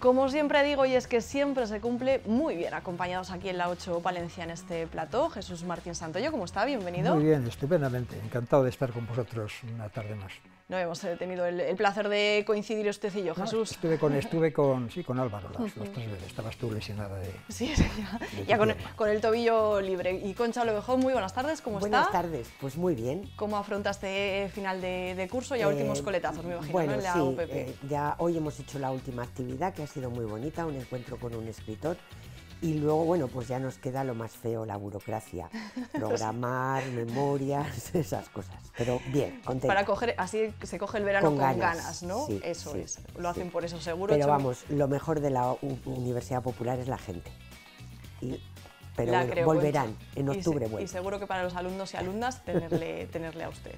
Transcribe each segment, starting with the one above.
Como siempre digo, y es que siempre se cumple muy bien acompañados aquí en la 8 Palencia en este plató. Jesús Martín Santoyo, ¿cómo está? Bienvenido. Muy bien, estupendamente. Encantado de estar con vosotros una tarde más. No hemos eh, tenido el, placer de coincidir usted y yo, Jesús. estuve con, estuve con, sí, con Álvaro las, veces. Estabas tú lesionada de. Sí, sí ya, con, el, tobillo libre. Y Concha Lobejón, muy buenas tardes, ¿cómo buenas está? Buenas tardes, pues muy bien. ¿Cómo afronta este eh, final de, curso y a eh, últimos coletazos, me imagino, en la ya hoy hemos hecho la última actividad, que ha sido muy bonita, un encuentro con un escritor. Y luego, bueno, pues ya nos queda lo más feo, la burocracia. Programar, memorias, esas cosas. Pero bien, Para coger, así se coge el verano con, ganas, ¿no? eso es. Lo hacen por eso, seguro. Pero vamos, lo mejor de la Universidad Popular es la gente pero volverán en octubre. Y, seguro que para los alumnos y alumnas tenerle, tenerle a usted.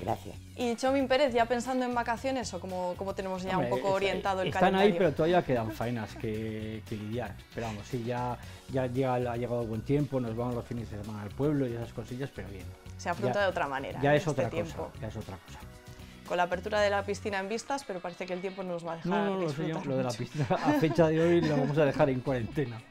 Gracias. Y Chomín Pérez, ya pensando en vacaciones o como, como tenemos ya un poco orientado el calendario. Están ahí, pero todavía quedan faenas que, lidiar. esperamos sí, ya, ya llega, ha llegado buen tiempo, nos vamos los fines de semana al pueblo y esas cosillas, pero bien. Se afronta de otra manera. Ya ¿eh? es este otra cosa, ya es otra cosa con la apertura de la piscina en vistas, pero parece que el tiempo nos va a dejar. No, no, no lo, de la piscina a fecha de hoy lo vamos a dejar en cuarentena.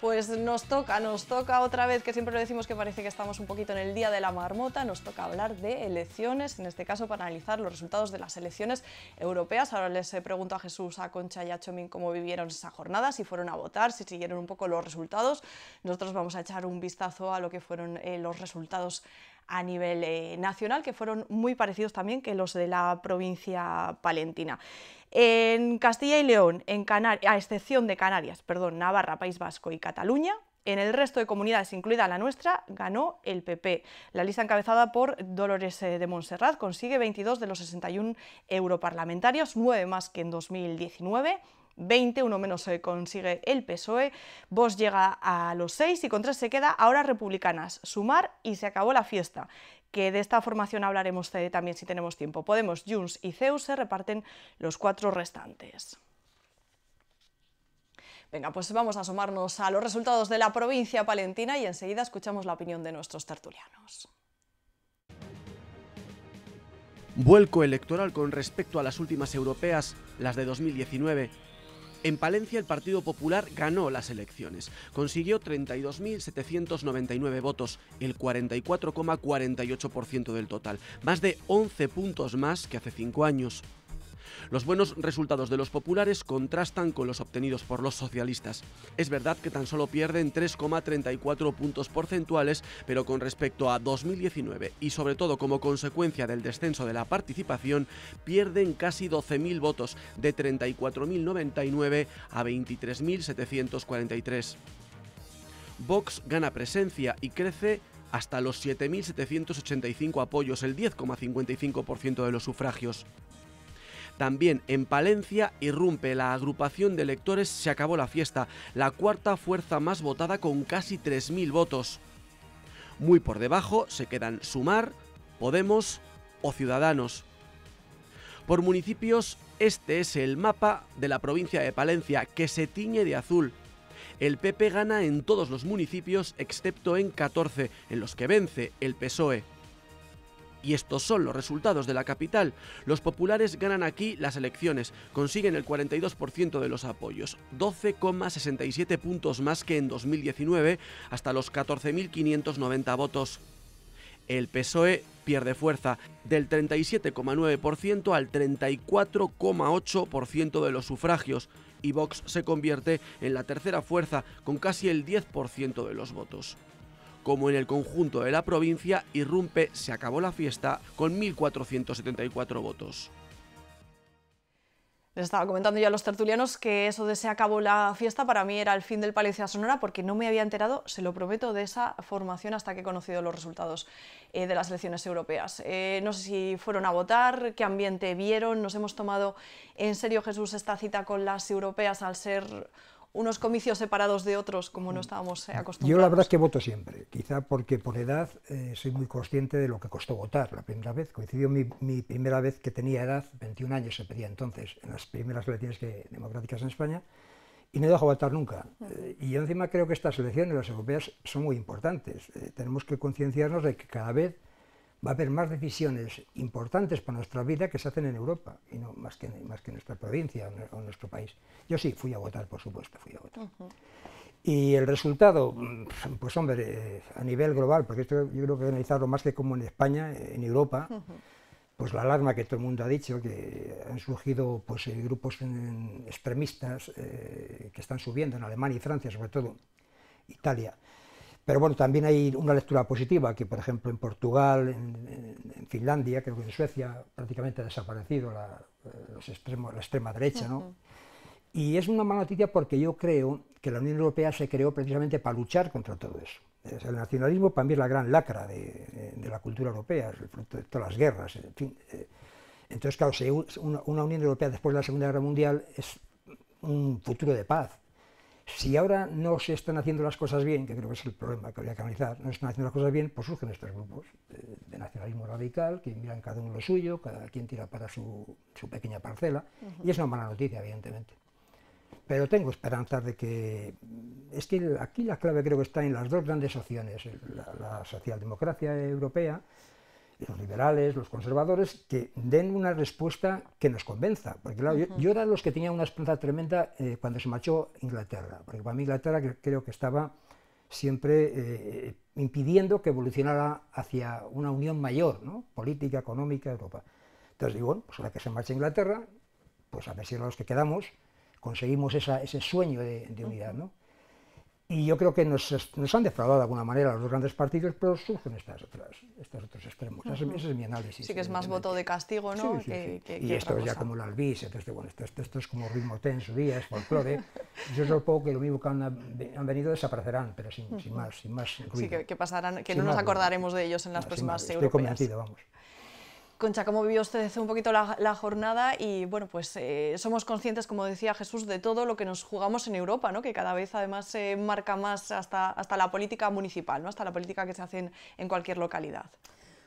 Pues nos toca, nos toca otra vez, que siempre lo decimos que parece que estamos un poquito en el día de la marmota, nos toca hablar de elecciones, en este caso para analizar los resultados de las elecciones europeas. Ahora les eh, pregunto a Jesús, a Concha y a Chomín cómo vivieron esa jornada, si fueron a votar, si siguieron un poco los resultados. Nosotros vamos a echar un vistazo a lo que fueron eh, los resultados a nivel eh, nacional, que fueron muy parecidos también que los de la provincia palentina. En Castilla y León, en a excepción de Canarias, perdón, Navarra, País Vasco y Cataluña, en el resto de comunidades, incluida la nuestra, ganó el PP. La lista encabezada por Dolores eh, de Montserrat consigue 22 de los 61 europarlamentarios, 9 más que en 2019. 20, uno menos se consigue el PSOE, vos llega a los 6 y con 3 se queda ahora Republicanas, Sumar y se acabó la fiesta que de esta formación hablaremos eh, también si tenemos tiempo. Podemos, Junts y Zeus se reparten los cuatro restantes. Venga, pues vamos a asomarnos a los resultados de la provincia palentina y enseguida escuchamos la opinión de nuestros tertulianos. Vuelco electoral con respecto a las últimas europeas, las de 2019. En Palencia el Partido Popular ganó las elecciones. Consiguió 32.799 votos, el 44,48% del total, más de 11 puntos más que hace cinco años. Los buenos resultados de los populares contrastan con los obtenidos por los socialistas. Es verdad que tan solo pierden 3,34 puntos porcentuales, pero con respecto a 2019 y sobre todo como consecuencia del descenso de la participación, pierden casi 12.000 votos, de 34.099 a 23.743. Vox gana presencia y crece hasta los 7.785 apoyos, el 10,55% de los sufragios. También en Palencia irrumpe la agrupación de electores Se acabó la fiesta, la cuarta fuerza más votada con casi 3.000 votos. Muy por debajo se quedan Sumar, Podemos o Ciudadanos. Por municipios, este es el mapa de la provincia de Palencia, que se tiñe de azul. El PP gana en todos los municipios excepto en 14, en los que vence el PSOE. Y estos son los resultados de la capital. Los populares ganan aquí las elecciones, consiguen el 42% de los apoyos, 12,67 puntos más que en 2019, hasta los 14.590 votos. El PSOE pierde fuerza, del 37,9% al 34,8% de los sufragios, y Vox se convierte en la tercera fuerza con casi el 10% de los votos como en el conjunto de la provincia, irrumpe Se acabó la fiesta con 1.474 votos. Les estaba comentando yo a los tertulianos que eso de se acabó la fiesta para mí era el fin del palacio Sonora porque no me había enterado, se lo prometo, de esa formación hasta que he conocido los resultados eh, de las elecciones europeas. Eh, no sé si fueron a votar, qué ambiente vieron, nos hemos tomado en serio, Jesús, esta cita con las europeas al ser unos comicios separados de otros como no mm. estábamos acostumbrados? Eh, yo la verdad es que voto siempre, quizá porque por edad eh, soy muy consciente de lo que costó votar la primera vez. Coincidió mi, primera vez que tenía edad, 21 años se pedía entonces, en las primeras elecciones democráticas en España, y no dejo votar nunca. Eh, y yo encima creo que estas elecciones, las europeas, son muy importantes. tenemos que concienciarnos de que cada vez va a haber más decisiones importantes para nuestra vida que se hacen en Europa, y no más que, más que en nuestra provincia o en nuestro país. Yo sí, fui a votar, por supuesto, fui a votar. Y el resultado, mm, pues hombre, eh, a nivel global, porque esto yo creo que analizarlo más que como en España, en Europa, pues la alarma que todo el mundo ha dicho, que han surgido pues, eh, grupos extremistas eh, que están subiendo en Alemania y Francia, sobre todo Italia, pero bueno, también hay una lectura positiva, que por ejemplo en Portugal, en, Finlandia, creo que en Suecia prácticamente ha desaparecido la, eh, extrema derecha, Y es una mala noticia porque yo creo que la Unión Europea se creó precisamente para luchar contra todo eso. El nacionalismo para mí es la gran lacra de, la cultura europea, es el fruto de todas las guerras. Eh. Entonces, claro, una Unión Europea después de la Segunda Guerra Mundial es un futuro de paz, si ahora no se están haciendo las cosas bien, que creo que es el problema que habría que analizar, no se están haciendo las cosas bien, pues surgen estos grupos de, nacionalismo radical, que miran cada uno lo suyo, cada quien tira para su, pequeña parcela, y es una mala noticia, evidentemente. Pero tengo esperanzas de que... Es que aquí la clave creo que está en las dos grandes opciones, la socialdemocracia europea, los liberales, los conservadores, que den una respuesta que nos convenza. Porque claro, yo, era los que tenía una esperanza tremenda eh, cuando se marchó Inglaterra, porque para mí Inglaterra creo que estaba siempre eh, impidiendo que evolucionara hacia una unión mayor, política, económica, Europa. Entonces digo, bueno, pues ahora que se marcha Inglaterra, pues a ver si los que quedamos conseguimos ese sueño de, de unidad. ¿no? Y yo creo que nos, nos, han defraudado de alguna manera los dos grandes partidos, pero surgen estas otras, estos otros extremos. Ese es mi análisis. Sí, que es más voto de castigo, ¿no? que, y esto es ya como la albis, entonces, bueno, esto, esto, esto, es como ritmo tenso, días, folclore. yo supongo que lo mismo que han, venido desaparecerán, pero sin, sin, más, sin más ruido. Sí, que, pasarán, que no nos acordaremos de ellos en las próximas Estoy convencido, vamos. Concha, ¿cómo vivió usted hace un poquito la, jornada? Y bueno, pues eh, somos conscientes, como decía Jesús, de todo lo que nos jugamos en Europa, ¿no? que cada vez además se marca más hasta, hasta la política municipal, ¿no? hasta la política que se hace en, cualquier localidad.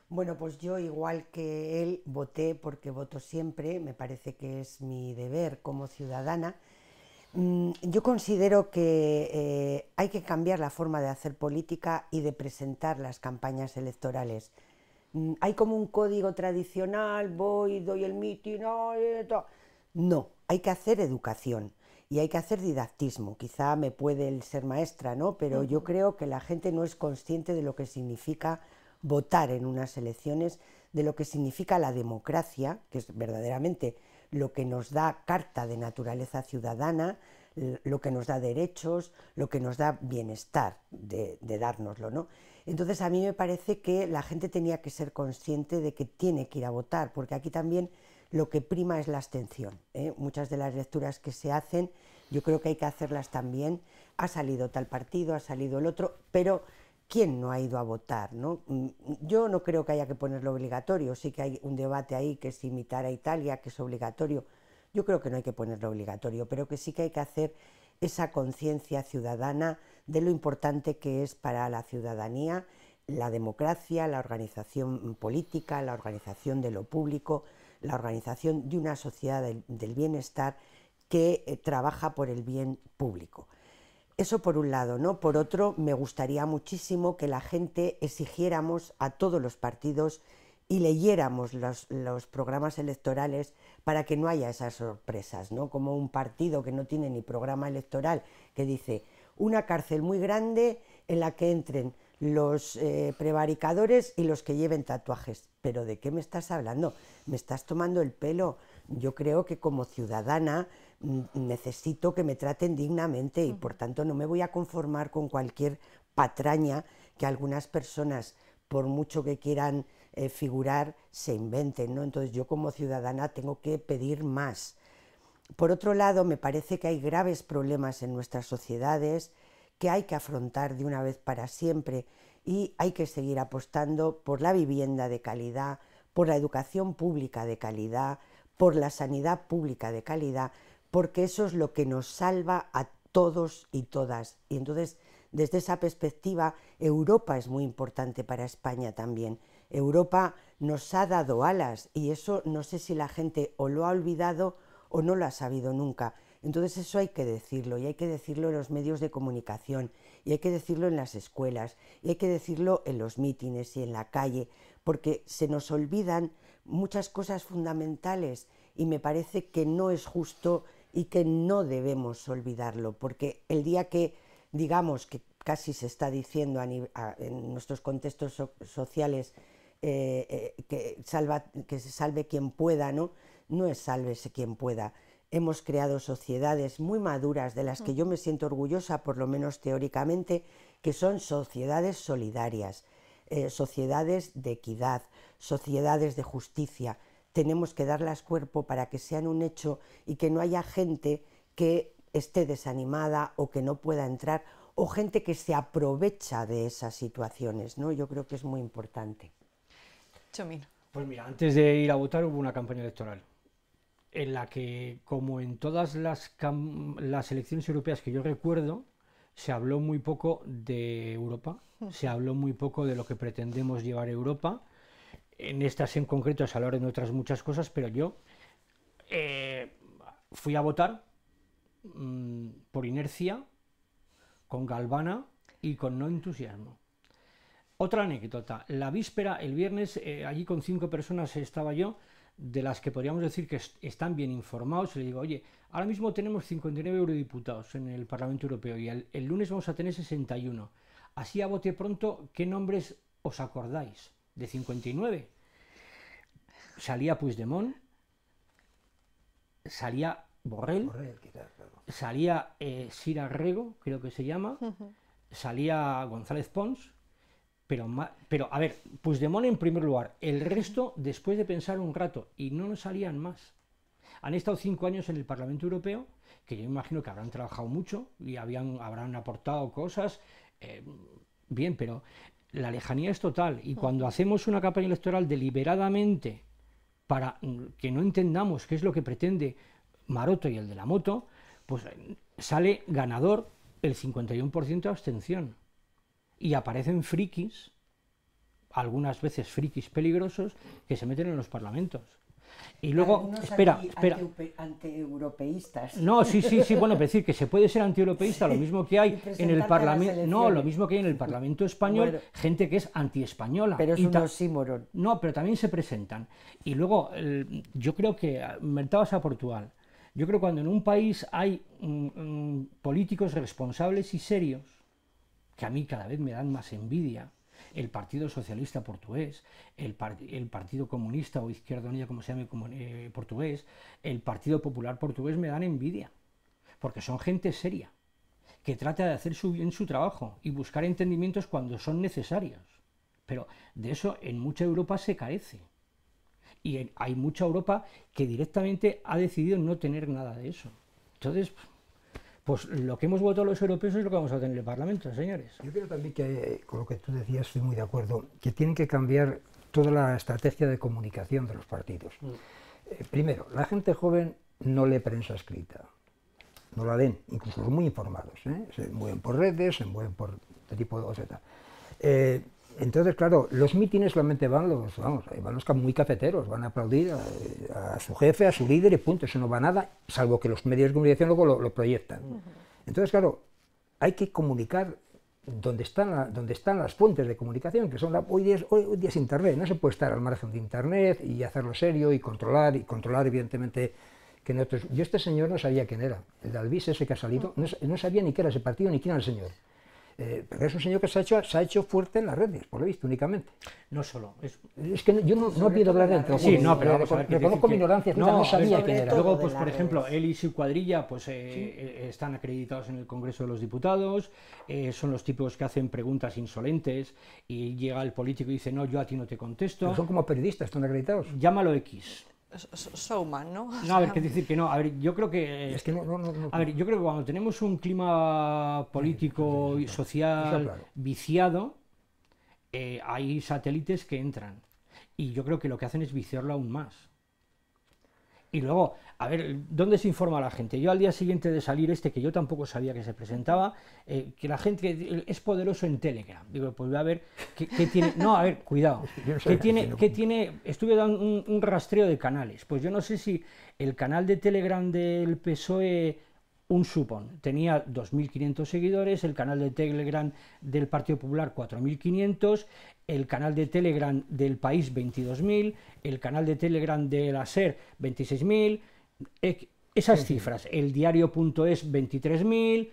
Bueno, pues yo igual que él voté porque voto siempre, me parece que es mi deber como ciudadana. Mm, yo considero que eh, hay que cambiar la forma de hacer política y de presentar las campañas electorales. Mm, hay como un código tradicional, voy, doy el mitin, no, no, hay que hacer educación y hay que hacer didactismo. Quizá me puede ser maestra, ¿no? Pero yo creo que la gente no es consciente de lo que significa votar en unas elecciones, de lo que significa la democracia, que es verdaderamente lo que nos da carta de naturaleza ciudadana, lo que nos da derechos, lo que nos da bienestar de, de dárnoslo, ¿no? Entonces a mí me parece que la gente tenía que ser consciente de que tiene que ir a votar, porque aquí también lo que prima es la abstención. ¿eh? Muchas de las lecturas que se hacen, yo creo que hay que hacerlas también. Ha salido tal partido, ha salido el otro, pero ¿quién no ha ido a votar? Mm, yo no creo que haya que ponerlo obligatorio, sí que hay un debate ahí que es imitar a Italia, que es obligatorio. Yo creo que no hay que ponerlo obligatorio, pero que sí que hay que hacer esa conciencia ciudadana de lo importante que es para la ciudadanía la democracia, la organización política, la organización de lo público, la organización de una sociedad del, bienestar que eh, trabaja por el bien público. Eso por un lado, ¿no? Por otro, me gustaría muchísimo que la gente exigiéramos a todos los partidos y leyéramos los, los, programas electorales para que no haya esas sorpresas, ¿no? Como un partido que no tiene ni programa electoral que dice una cárcel muy grande en la que entren los eh, prevaricadores y los que lleven tatuajes. Pero ¿de qué me estás hablando? Me estás tomando el pelo. Yo creo que como ciudadana mm, necesito que me traten dignamente y por tanto no me voy a conformar con cualquier patraña que algunas personas, por mucho que quieran eh, figurar, se inventen. ¿no? Entonces yo como ciudadana tengo que pedir más por otro lado, me parece que hay graves problemas en nuestras sociedades que hay que afrontar de una vez para siempre y hay que seguir apostando por la vivienda de calidad, por la educación pública de calidad, por la sanidad pública de calidad, porque eso es lo que nos salva a todos y todas. Y entonces, desde esa perspectiva, Europa es muy importante para España también. Europa nos ha dado alas y eso no sé si la gente o lo ha olvidado o no lo ha sabido nunca. Entonces eso hay que decirlo y hay que decirlo en los medios de comunicación y hay que decirlo en las escuelas y hay que decirlo en los mítines y en la calle porque se nos olvidan muchas cosas fundamentales y me parece que no es justo y que no debemos olvidarlo porque el día que digamos que casi se está diciendo en nuestros contextos sociales eh, eh, que, que se salve quien pueda, ¿no? no es sálvese quien pueda. Hemos creado sociedades muy maduras de las que yo me siento orgullosa, por lo menos teóricamente, que son sociedades solidarias, eh, sociedades de equidad, sociedades de justicia. Tenemos que darlas cuerpo para que sean un hecho y que no haya gente que esté desanimada o que no pueda entrar o gente que se aprovecha de esas situaciones, ¿no? Yo creo que es muy importante. Pues mira, antes de ir a votar hubo una campaña electoral en la que, como en todas las, elecciones europeas que yo recuerdo, se habló muy poco de Europa, hmm. se habló muy poco de lo que pretendemos llevar a Europa. En estas en concreto se hablaron de otras muchas cosas, pero yo eh, fui a votar mm, por inercia, con galvana y con no entusiasmo. Otra anécdota, la víspera, el viernes, eh, allí con cinco personas estaba yo, de las que podríamos decir que están bien informados y le digo, oye, ahora mismo tenemos 59 eurodiputados en el Parlamento Europeo y el, lunes vamos a tener 61. Así a bote pronto, ¿qué nombres os acordáis? De 59. Salía Puigdemont, salía Borrell, salía eh, Sira creo que se llama, salía González Pons, pero, pero, a ver, pues Puigdemont en primer lugar, el resto después de pensar un rato, y no nos salían más. Han estado cinco años en el Parlamento Europeo, que yo imagino que habrán trabajado mucho y habían, habrán aportado cosas. Eh, bien, pero la lejanía es total. Y cuando hacemos una campaña electoral deliberadamente para mm, que no entendamos qué es lo que pretende Maroto y el de la moto, pues eh, sale ganador el 51% de abstención y aparecen frikis, algunas veces frikis peligrosos, que se meten en los parlamentos. Y luego, espera, espera. Antieuropeístas. no, sí, sí, sí, bueno, es decir, que se puede ser anti-europeísta, lo mismo que hay en el Parlamento. No, lo mismo que hay en el Parlamento español, gente que es antiespañola. Pero es un No, pero también se presentan. Y luego, yo creo que, ah, mentabas a Portugal, yo creo que cuando en un país hay mm, mm, políticos responsables y serios, que a mí cada vez me dan más envidia, el Partido Socialista Portugués, el, el Partido Comunista o Izquierda Unida, como se llame eh, portugués, el Partido Popular Portugués me dan envidia, porque son gente seria, que trata de hacer su bien su trabajo y buscar entendimientos cuando son necesarios. Pero de eso en mucha Europa se carece. Y hay mucha Europa que directamente ha decidido no tener nada de eso. Entonces, pues lo que hemos votado los europeos es lo que vamos a tener en el Parlamento, señores. Yo creo también que, con lo que tú decías, estoy muy de acuerdo, que tienen que cambiar toda la estrategia de comunicación de los partidos. Mm. Eh, primero, la gente joven no lee prensa escrita, no la leen, incluso los muy informados, ¿eh? se mueven por redes, se mueven por este tipo de cosas. Eh, entonces, claro, los mítines solamente van los, vamos, van los muy cafeteros, van a aplaudir eh, a, su jefe, a su líder y punto, eso no va nada, salvo que los medios de comunicación luego lo, proyectan. Entonces, claro, hay que comunicar donde están, están las fuentes de comunicación, que son la, hoy, día es, Internet, no se puede estar al margen de Internet y hacerlo serio y controlar, y controlar evidentemente que nosotros... Yo este señor no sabía quién era, el de Alvis ese que ha salido, no, no sabía ni qué era ese partido ni quién era el señor. Eh, pero es un señor que se ha, hecho, fuerte en las redes, por lo visto, únicamente. No solo. Es, que yo no, no pido hablar dentro. Sí, no, pero vamos ignorancia, no, sabía quién era. Luego, pues, por ejemplo, él y su cuadrilla pues, eh, eh, están acreditados en el Congreso de los Diputados, son los tipos que hacen preguntas insolentes y llega el político y dice, no, yo a ti no te contesto. son como periodistas, están acreditados. Llámalo X showman, ¿no? no, a ver, decir que no. A ver, yo creo que. Es que no, no, no, a ver, yo creo que cuando tenemos un clima político y social viciado, eh, hay satélites que entran. Y yo creo que lo que hacen es viciarlo aún más. Y luego, a ver, ¿dónde se informa la gente? Yo al día siguiente de salir este, que yo tampoco sabía que se presentaba, eh, que la gente es poderoso en Telegram. Digo, pues voy a ver qué, tiene... No, a ver, cuidado. ¿Qué tiene, qué tiene... Estuve dando un, un rastreo de canales. Pues yo no sé si el canal de Telegram del PSOE un supón. Tenía 2.500 seguidores, el canal de Telegram del Partido Popular 4.500, el canal de Telegram del País 22.000, el canal de Telegram de la SER 26.000, e, esas cifras. El diario.es 23.000,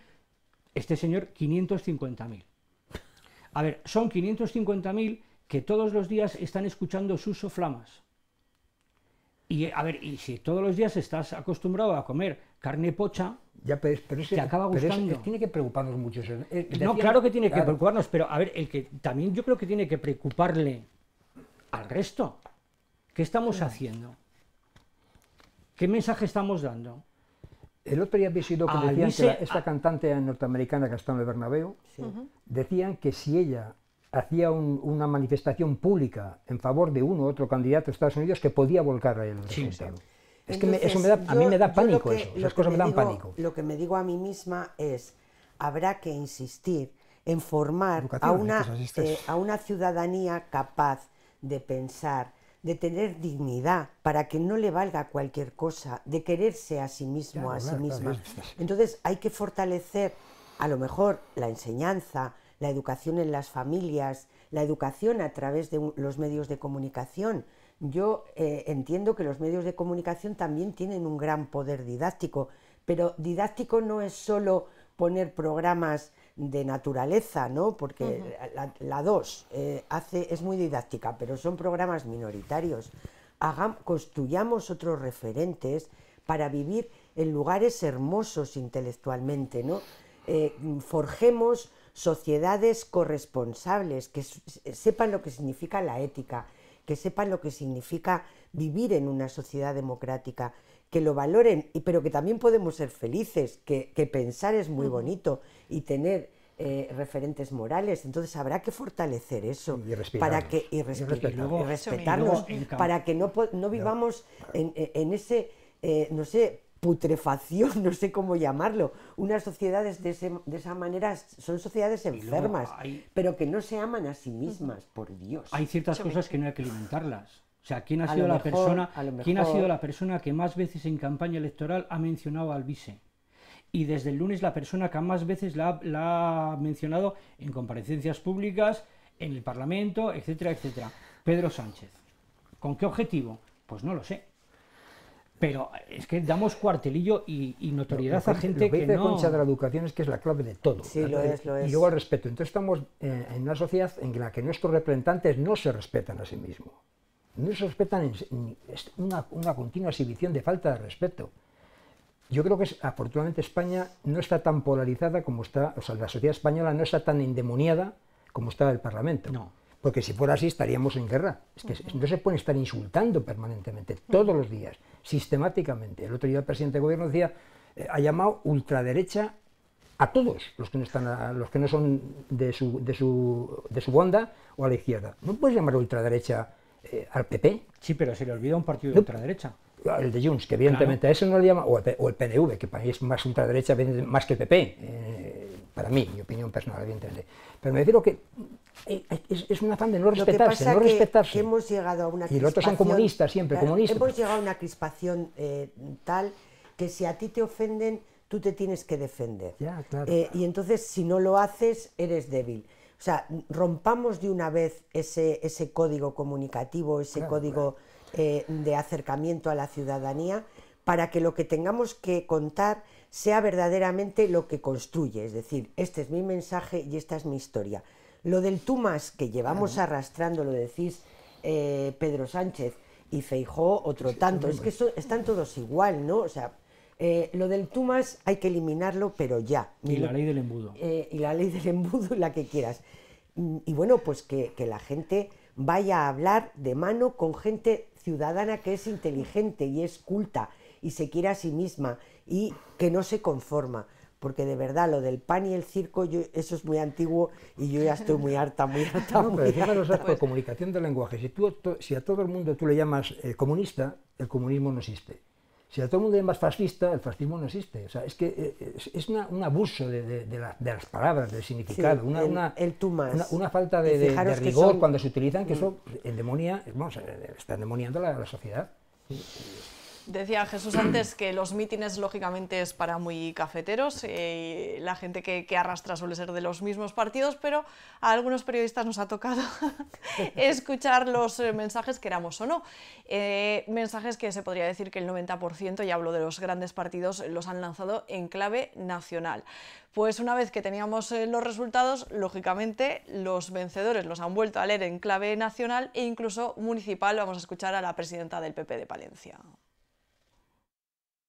este señor 550.000. A ver, son 550.000 que todos los días están escuchando sus soflamas. Y a ver, y si todos los días estás acostumbrado a comer carne pocha, ya, pero, pero acaba gustando. tiene que preocuparnos mucho eso. no, claro que tiene que preocuparnos, pero a ver, el que también yo creo que tiene que preocuparle al resto. ¿Qué estamos haciendo? ¿Qué mensaje estamos dando? El otro día había sido que ah, decían esta cantante norteamericana que de en decían que si ella hacía una manifestación pública en favor de uno u otro candidato de Estados Unidos, que podía volcar el sí, resultado. Es que da, a mí me da pánico eso, esas cosas me, dan pánico. Lo que me digo a mí misma es, habrá que insistir en formar eh, a una, ciudadanía capaz de pensar, de tener dignidad, para que no le valga cualquier cosa, de quererse a sí mismo, a sí misma. Entonces hay que fortalecer a lo mejor la enseñanza, la educación en las familias, la educación a través de los medios de comunicación, yo eh, entiendo que los medios de comunicación también tienen un gran poder didáctico, pero didáctico no es solo poner programas de naturaleza, ¿no? Porque la 2 eh, hace es muy didáctica, pero son programas minoritarios. construyamos otros referentes para vivir en lugares hermosos intelectualmente, ¿no? Eh, forjemos sociedades corresponsables que sepan lo que significa la ética, que sepan lo que significa vivir en una sociedad democrática, que lo valoren, pero que también podemos ser felices, que, pensar es muy bonito y tener eh, referentes morales. Entonces habrá que fortalecer eso y para que y, para que no, vivamos en, ese eh, no sé putrefacción, no sé cómo llamarlo. Unas sociedades de, esa manera son sociedades enfermas, pero que no se aman a sí mismas, por Dios. Hay ciertas cosas que no hay que alimentarlas. O sea, ¿quién ha, sido la persona, ¿quién ha sido la persona que más veces en campaña electoral ha mencionado al vice? Y desde el lunes la persona que más veces la ha mencionado en comparecencias públicas, en el Parlamento, etcétera, etcétera. Pedro Sánchez. ¿Con qué objetivo? Pues no lo sé. Pero es que damos cuartelillo y, notoriedad a gente lo que, dice Concha de la educación es que es la clave de todo. Sí, lo es, lo es. Y luego el respeto. Entonces estamos eh, en una sociedad en la que nuestros representantes no se respetan a sí mismos. No se respetan, en, es una, continua exhibición de falta de respeto. Yo creo que afortunadamente España no está tan polarizada como está, o sea, la sociedad española no está tan endemoniada como está el Parlamento. No. Porque si fuera así estaríamos en guerra. Es que no se puede estar insultando permanentemente, todos los días sistemáticamente. El otro día el presidente de gobierno decía, eh, ha llamado ultraderecha a todos los que no, están los que no son de su, de, su, de su onda o a la izquierda. No puedes llamar ultraderecha eh, al PP. Sí, pero se le olvida un partido de ultraderecha el de Junts, que evidentemente a eso no le llama, o el, PNV, que para mí es más ultraderecha más que el PP, eh, para mí, mi opinión personal, evidentemente. Pero me refiero que eh, eh, es, un afán de no respetarse, no hemos llegado a una y los otros son comunistas siempre, comunistas. Hemos llegado a una crispación tal que si a ti te ofenden, tú te tienes que defender. y entonces, si no lo haces, eres débil. O sea, rompamos de una vez ese, ese código comunicativo, ese código eh, de acercamiento a la ciudadanía para que lo que tengamos que contar sea verdaderamente lo que construye, es decir, este es mi mensaje y esta es mi historia. Lo del Tumas, que llevamos arrastrando, lo decís eh, Pedro Sánchez y Feijó, otro tanto, es que están todos igual, ¿no? O sea, eh, lo del Tumas hay que eliminarlo, pero ya. Y la ley del embudo. y la ley del embudo, la que quieras. Y bueno, pues que la gente vaya a hablar de mano con gente ciudadana que es inteligente y es culta y se quiere a sí misma y que no se conforma. Porque de verdad, lo del pan y el circo, yo, eso es muy antiguo y yo ya estoy muy harta, muy harta. No, pero harta. comunicación del lenguaje. Si, tú, si a todo el mundo tú le llamas eh, comunista, el comunismo no existe. Si a todo el mundo es más fascista, el fascismo no existe. O sea, es que eh, eh, es, un abuso de, las palabras, del significado, una, falta de, rigor cuando se utilizan, que mm. eso endemonia, pues, bueno, eh, está endemoniando la, la sociedad. Decía Jesús antes que los mítines, lógicamente, es para muy cafeteros. Eh, y la gente que, arrastra suele ser de los mismos partidos, pero a algunos periodistas nos ha tocado escuchar los eh, mensajes, queramos o no. Eh, mensajes que se podría decir que el 90%, ya hablo de los grandes partidos, los han lanzado en clave nacional. Pues una vez que teníamos los resultados, lógicamente, los vencedores los han vuelto a leer en clave nacional e incluso municipal. Vamos a escuchar a la presidenta del PP de Palencia.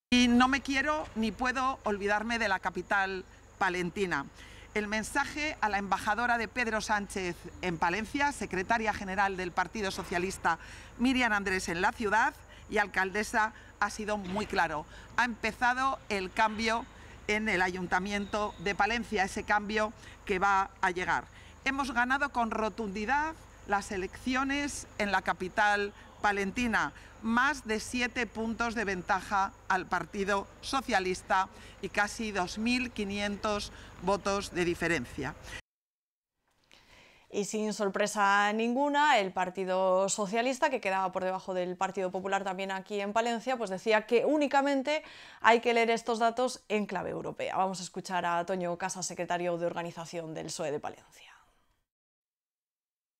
Y no me quiero ni puedo olvidarme de la capital palentina. El mensaje a la embajadora de Pedro Sánchez en Palencia, secretaria general del Partido Socialista Miriam Andrés en la ciudad y alcaldesa ha sido muy claro. Ha empezado el cambio en el Ayuntamiento de Palencia, ese cambio que va a llegar. Hemos ganado con rotundidad las elecciones en la capital palentina, más de siete puntos de ventaja al Partido Socialista y casi 2.500 votos de diferencia. Y sin sorpresa ninguna, el Partido Socialista, que quedaba por debajo del Partido Popular también aquí en Palencia, pues decía que únicamente hay que leer estos datos en clave europea. Vamos a escuchar a Toño Casa, secretario de Organización del PSOE de Palencia.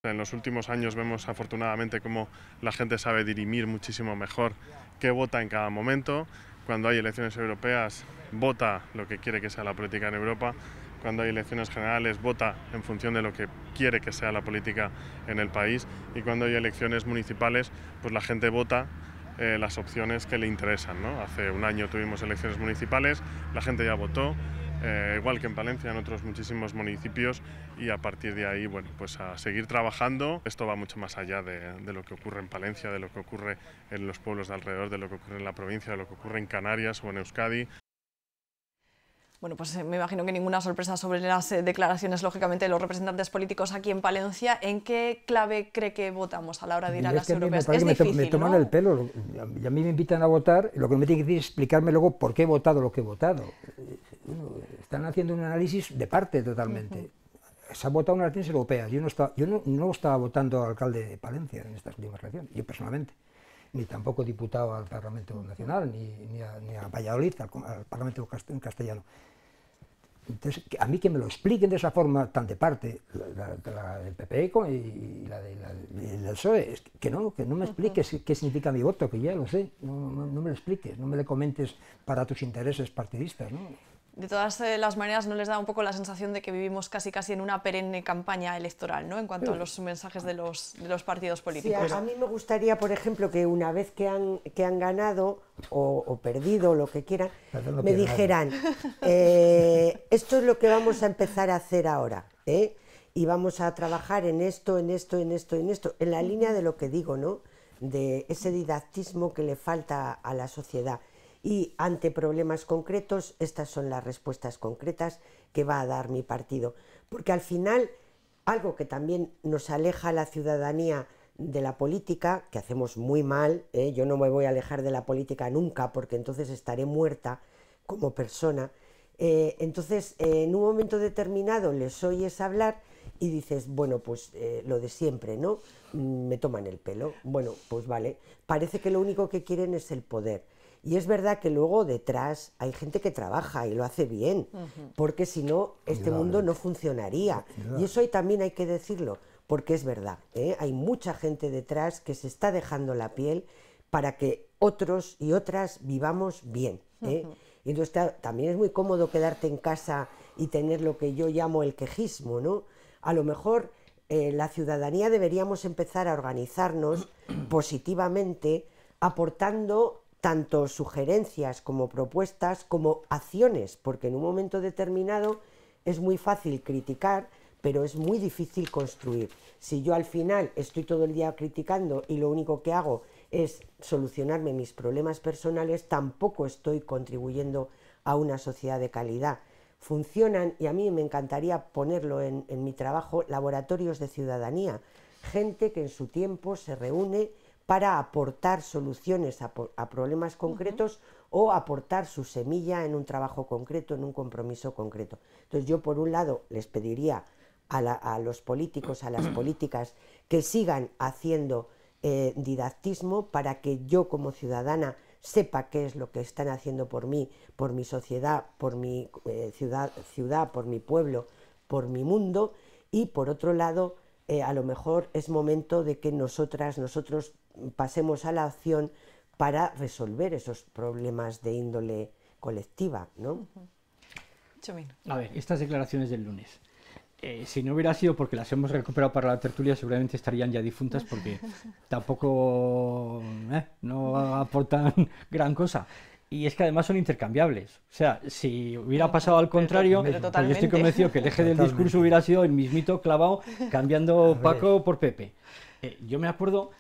En los últimos años vemos afortunadamente cómo la gente sabe dirimir muchísimo mejor qué vota en cada momento. Cuando hay elecciones europeas, vota lo que quiere que sea la política en Europa. Cuando hay elecciones generales, vota en función de lo que quiere que sea la política en el país. Y cuando hay elecciones municipales, pues la gente vota eh, las opciones que le interesan. Hace un año tuvimos elecciones municipales, la gente ya votó, eh, igual que en Palencia, en otros muchísimos municipios y a partir de ahí, bueno, pues a seguir trabajando. Esto va mucho más allá de, lo que ocurre en Palencia, de lo que ocurre en los pueblos de alrededor, de lo que ocurre en la provincia, de lo que ocurre en Canarias o en Euskadi. Bueno, pues eh, me imagino que ninguna sorpresa sobre las eh, declaraciones, lógicamente, de los representantes políticos aquí en Palencia. ¿En qué clave cree que votamos a la hora de ir a las europeas? es difícil, me toman el pelo. Y a mí me invitan a votar, lo que me tienen que decir es explicarme luego por qué he votado lo que he votado están haciendo un análisis de parte totalmente. Se ha votado una elecciones europeas. Yo no estaba, yo no, estaba votando al alcalde de Palencia en estas últimas elecciones, yo personalmente, ni tampoco diputado al Parlamento Nacional, ni, a, Valladolid, al, Parlamento castellano. Entonces, a mí que me lo expliquen de esa forma tan de parte, la, del PP e y la, del PSOE, que no, que no me expliques qué significa mi voto, que ya lo sé, no, me lo expliques, no me lo comentes para tus intereses partidistas. ¿no? de todas eh, las maneras no les da un poco la sensación de que vivimos casi casi en una perenne campaña electoral, ¿no? En cuanto a mm. los mensajes de los, de los partidos políticos. a, mí me gustaría, por ejemplo, que una vez que han, que han ganado o, o perdido, lo que quieran, me dijeran, eh, esto es lo que vamos a empezar a hacer ahora, ¿eh? Y vamos a trabajar en esto, en esto, en esto, en esto, en la línea de lo que digo, ¿no? De ese didactismo que le falta a la sociedad y ante problemas concretos estas son las respuestas concretas que va a dar mi partido. Porque al final, algo que también nos aleja a la ciudadanía de la política, que hacemos muy mal, ¿eh? yo no me voy a alejar de la política nunca porque entonces estaré muerta como persona, eh, entonces en un momento determinado les oyes hablar y dices, bueno, pues eh, lo de siempre, ¿no? Mm, me toman el pelo. Bueno, pues vale. Parece que lo único que quieren es el poder y es verdad que luego detrás hay gente que trabaja y lo hace bien, porque si no, este mundo eh. no funcionaría. Y eso ahí también hay que decirlo, porque es verdad, ¿eh? hay mucha gente detrás que se está dejando la piel para que otros y otras vivamos bien. ¿eh? Y entonces también es muy cómodo quedarte en casa y tener lo que yo llamo el quejismo, ¿no? A lo mejor la ciudadanía deberíamos empezar a organizarnos positivamente aportando tanto sugerencias como propuestas como acciones, porque en un momento determinado es muy fácil criticar, pero es muy difícil construir. Si yo al final estoy todo el día criticando y lo único que hago es solucionarme mis problemas personales, tampoco estoy contribuyendo a una sociedad de calidad. Funcionan, y a mí me encantaría ponerlo en, mi trabajo, laboratorios de ciudadanía, gente que en su tiempo se reúne para aportar soluciones a, problemas concretos o aportar su semilla en un trabajo concreto, en un compromiso concreto. Entonces yo, por un lado, les pediría a, los políticos, a las políticas, que sigan haciendo eh, didactismo para que yo como ciudadana sepa qué es lo que están haciendo por mí, por mi sociedad, por mi eh, ciudad, ciudad, por mi pueblo, por mi mundo y por otro lado eh, a lo mejor es momento de que nosotras, nosotros pasemos a la acción para resolver esos problemas de índole colectiva, ¿no? A ver, estas declaraciones del lunes. Eh, si no hubiera sido porque las hemos recuperado para la tertulia, seguramente estarían ya difuntas porque tampoco eh, no aportan gran cosa. Y es que además son intercambiables. O sea, si hubiera pasado al contrario, yo estoy convencido que el eje del discurso hubiera sido el mismito clavado cambiando Paco por Pepe. Eh, yo me acuerdo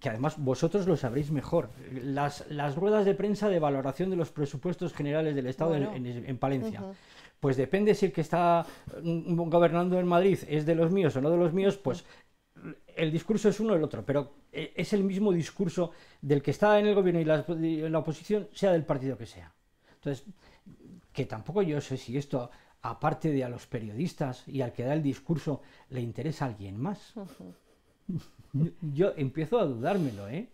que además vosotros lo sabréis mejor. Las, las ruedas de prensa de valoración de los presupuestos generales del Estado en, Palencia. Pues depende si el que está mm, gobernando en Madrid es de los míos o no de los míos, pues el discurso es uno el otro, pero eh, es el mismo discurso del que está en el gobierno y la, oposición, sea del partido que sea. Entonces, que tampoco yo sé si esto, aparte de a los periodistas y al que da el discurso, le interesa a alguien más. yo empiezo a dudármelo, ¿eh?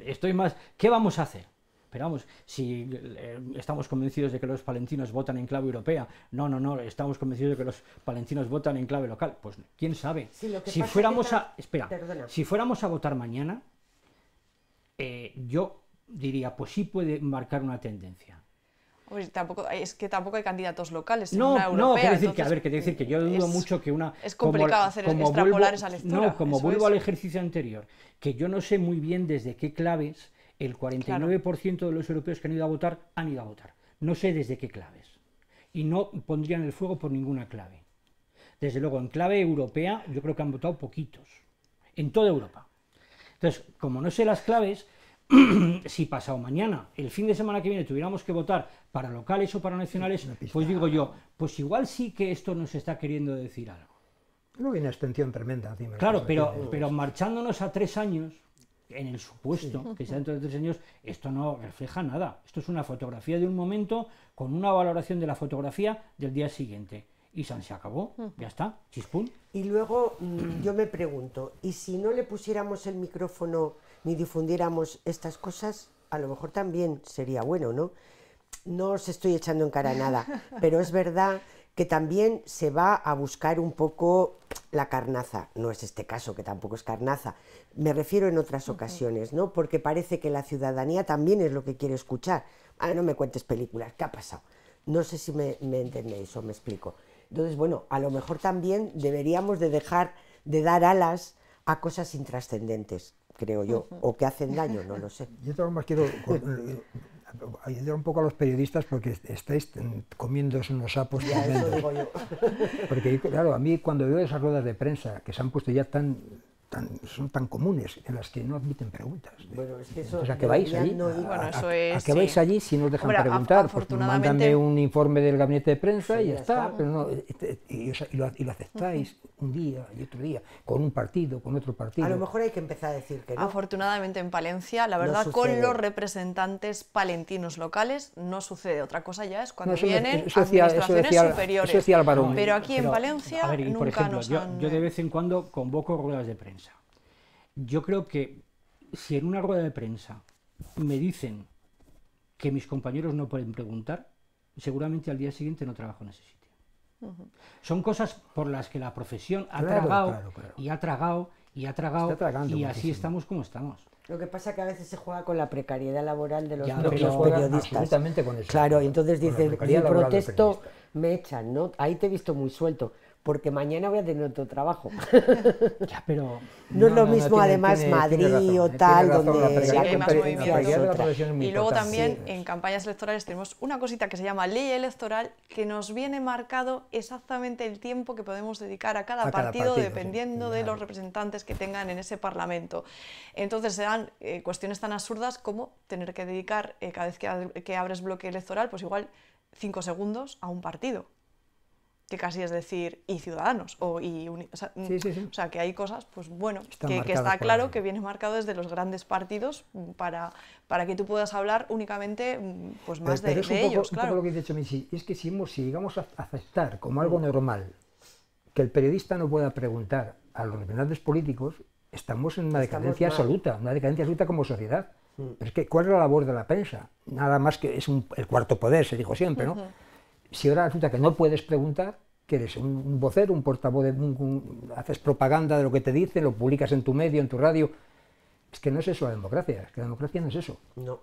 Estoy más, ¿qué vamos a hacer? Esperamos, si eh, estamos convencidos de que los palentinos votan en clave europea, no, no, no, estamos convencidos de que los palentinos votan en clave local, pues quién sabe. si fuéramos a, espera, si fuéramos a votar mañana, eh, yo diría, pues sí puede marcar una tendencia. tampoco, es que tampoco hay candidatos locales no, No, quiero decir que, a ver, quiero decir que yo dudo mucho que una... Es complicado como, hacer, como extrapolar esa lectura. No, como vuelvo al ejercicio anterior, que yo no sé muy bien desde qué claves el 49% de los europeos que han ido a votar han ido a votar. No sé desde qué claves. Y no pondrían el fuego por ninguna clave. Desde luego, en clave europea yo creo que han votado poquitos, en toda Europa. Entonces, como no sé las claves, si pasado mañana, el fin de semana que viene, tuviéramos que votar para locales o para nacionales, pues digo yo, pues igual sí que esto nos está queriendo decir algo. No hay extensión tremenda. claro, pero marchándonos a tres años, en el supuesto que sea dentro de tres años, esto no refleja nada. Esto es una fotografía de un momento con una valoración de la fotografía del día siguiente. Y se acabó, ya está, chispún. Y luego mm, yo me pregunto, ¿y si no le pusiéramos el micrófono ni difundiéramos estas cosas? A lo mejor también sería bueno, ¿no? No os estoy echando en cara nada, pero es verdad que también se va a buscar un poco la carnaza. No es este caso, que tampoco es carnaza. Me refiero en otras ocasiones, ¿no? Porque parece que la ciudadanía también es lo que quiere escuchar. Ah, no me cuentes películas, ¿qué ha pasado? No sé si me, entendéis o me explico. Entonces, bueno, a lo mejor también deberíamos de dejar de dar alas a cosas intrascendentes, creo yo, o que hacen daño, no lo sé. Yo más quiero eh, ayudar un poco a los periodistas porque estáis comiendo unos sapos Porque claro, a mí cuando veo esas ruedas de prensa que se han puesto ya tan son tan comunes, en las que no admiten preguntas. ¿eh? que ¿a vais allí? vais allí si no os dejan preguntar? Afortunadamente, un informe del gabinete de prensa y ya está. Pero no, este, y, lo, aceptáis un día y otro día, con un partido, con otro partido. A lo mejor hay que empezar a decir que no. Afortunadamente en Valencia la verdad, con los representantes palentinos locales no sucede. Otra cosa ya es cuando vienen superiores. pero aquí en Valencia nunca nos han... yo de vez en cuando convoco ruedas de prensa yo creo que si en una rueda de prensa me dicen que mis compañeros no pueden preguntar, seguramente al día siguiente no trabajo en ese sitio. Son cosas por las que la profesión ha tragado y ha tragado y ha tragado y así estamos como estamos. Lo que pasa es que a veces se juega con la precariedad laboral de los, periodistas. Claro, entonces dicen: yo protesto, me echan, ¿no? Ahí te he visto muy suelto porque mañana voy a tener otro trabajo. pero... No, es lo mismo, además, Madrid o tal, donde hay más movimiento. Y luego también en campañas electorales tenemos una cosita que se llama ley electoral que nos viene marcado exactamente el tiempo que podemos dedicar a cada, partido, dependiendo de los representantes que tengan en ese Parlamento. Entonces serán dan eh, cuestiones tan absurdas como tener que dedicar eh, cada vez que, que abres bloque electoral, pues igual cinco segundos a un partido que casi es decir y ciudadanos o y o sea, mm, o sea, que hay cosas pues bueno que, está claro que viene marcado desde los grandes partidos mm, para, para que tú puedas hablar únicamente mm, pues más de, pero es un poco, ellos un lo que he es que si, vamos a aceptar como algo normal que el periodista no pueda preguntar a los representantes políticos estamos en una decadencia absoluta una decadencia absoluta como sociedad pero es que cuál es la labor de la prensa nada más que es el cuarto poder se dijo siempre no si ahora resulta que no puedes preguntar, que eres un, vocer vocero, un portavoz, haces propaganda de lo que te dicen, lo publicas en tu medio, en tu radio. Es que no es eso la democracia, es que la democracia no es eso. No.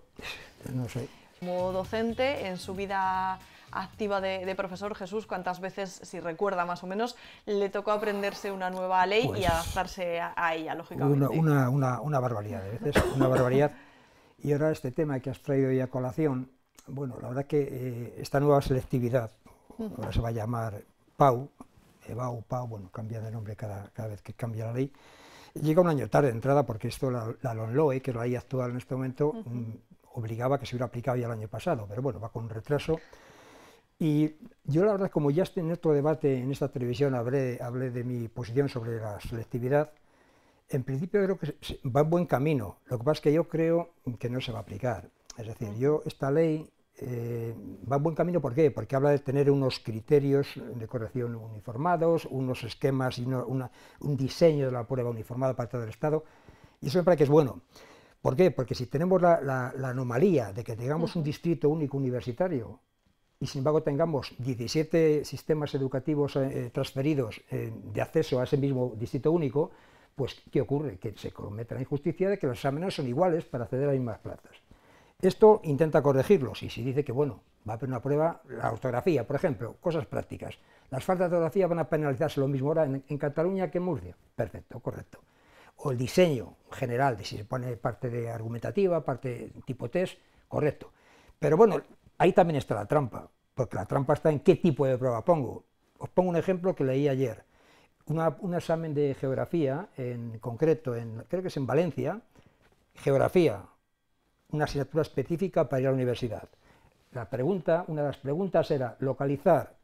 No sé. Como docente, en su vida activa de, profesor Jesús, cuántas veces, si recuerda más o menos, le tocó aprenderse una nueva ley y pues, adaptarse a, ella, lógicamente. Una, una, una, barbaridad de veces, una barbaridad. Y ahora este tema que has traído ya a colación, bueno, la verdad que eh, esta nueva selectividad, ahora se va a llamar PAU, EBAU, PAU, bueno, cambia de nombre cada, vez que cambia la ley, llega un año tarde de entrada porque esto, la, la LONLOE, que es la ley actual en este momento, mm, obligaba que se hubiera aplicado ya el año pasado, pero bueno, va con retraso. Y yo la verdad, como ya en otro debate en esta televisión, hablé de mi posición sobre la selectividad, en principio creo que va en buen camino. Lo que pasa es que yo creo que no se va a aplicar. Es decir, yo esta ley eh, va en buen camino, ¿por qué? Porque habla de tener unos criterios de corrección uniformados, unos esquemas y un diseño de la prueba uniformada para todo el Estado, y eso me parece que es bueno. ¿Por qué? Porque si tenemos la, anomalía de que tengamos un distrito único universitario y sin embargo tengamos 17 sistemas educativos eh, eh, transferidos de acceso a ese mismo distrito único, pues ¿qué ocurre? Que se comete la injusticia de que los exámenes son iguales para acceder a las mismas plazas. Esto intenta corregirlo, si si dice que, bueno, va a haber una prueba, la ortografía, por ejemplo, cosas prácticas. Las faltas de ortografía van a penalizarse lo mismo ahora en, Cataluña que en Murcia. Perfecto, correcto. O el diseño general, de si se pone parte de argumentativa, parte tipo test, correcto. Pero bueno, ahí también está la trampa, porque la trampa está en qué tipo de prueba pongo. Os pongo un ejemplo que leí ayer. un examen de geografía, en concreto, en, creo que es en Valencia, geografía, una asignatura específica para ir a la universidad. La pregunta, una de las preguntas era localizar